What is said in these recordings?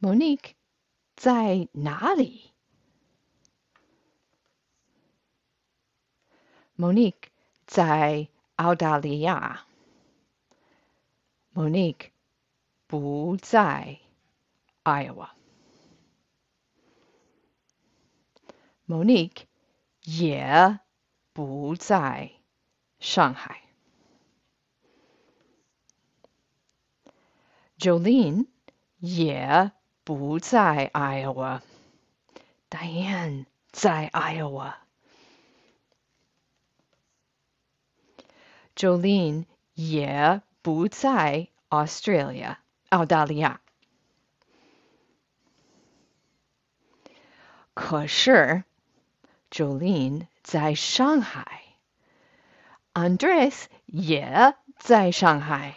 Monique 在哪里？Monique 在澳大利亚。Monique 不在 Iowa。Monique 也不在上海。Jolene 也。不在 Iowa，Diane 在 Iowa，Jolene 也不在 Australia，澳大利亚。可是，Jolene 在上海，Andres 也在上海。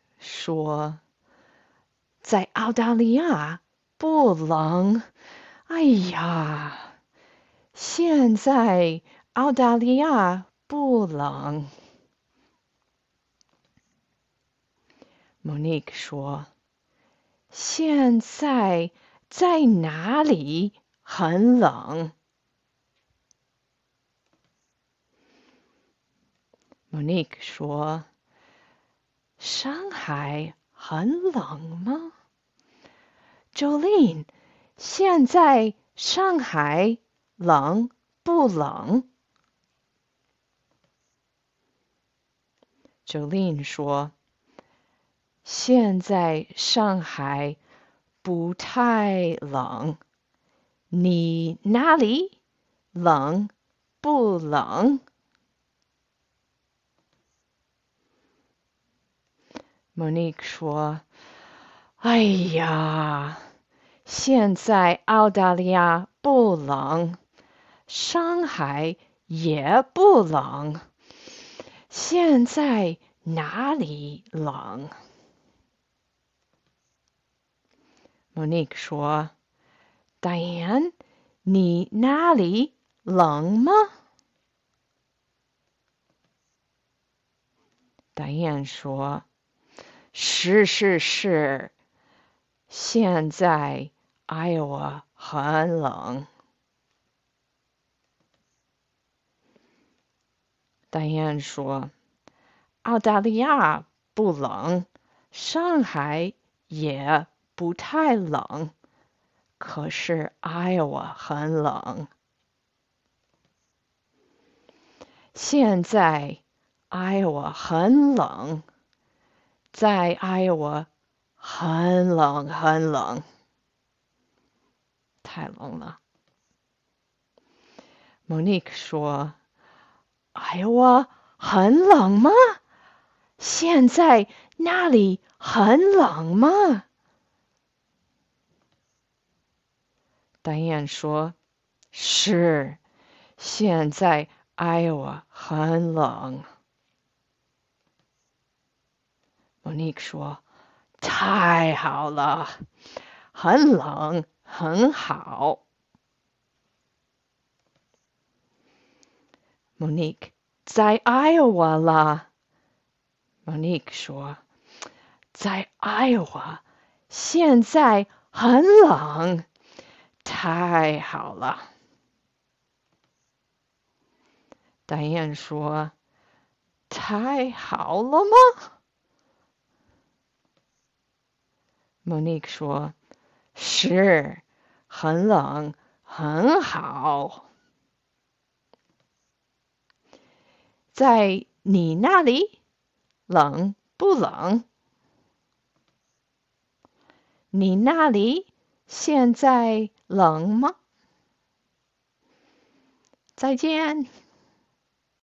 说，在澳大利亚不冷。哎呀，现在澳大利亚不冷。Monique 说：“现在在哪里很冷？”Monique 说。上海很冷吗？Jolene，现在上海冷不冷？Jolene 说：“现在上海不太冷。你那里冷不冷？” Monique 说：“哎呀，现在澳大利亚不冷，上海也不冷。现在哪里冷？”Monique 说：“Diane，你哪里冷吗？”Diane 说。是是是，现在 Iowa 很冷。大雁说：“澳大利亚不冷，上海也不太冷，可是 Iowa 很冷。现在 Iowa 很冷。”在 Iowa 很冷，很冷，太冷了。Monique 说：“Iowa 很冷吗？现在那里很冷吗？”Dan 说：“是，现在 Iowa 很冷。” Monique 说：“太好了，很冷，很好。”Monique 在 Iowa 了。Monique 说：“在 Iowa，现在很冷，太好了。”戴燕说：“太好了吗？” Monique 说：“是，很冷，很好。在你那里冷不冷？你那里现在冷吗？再见。”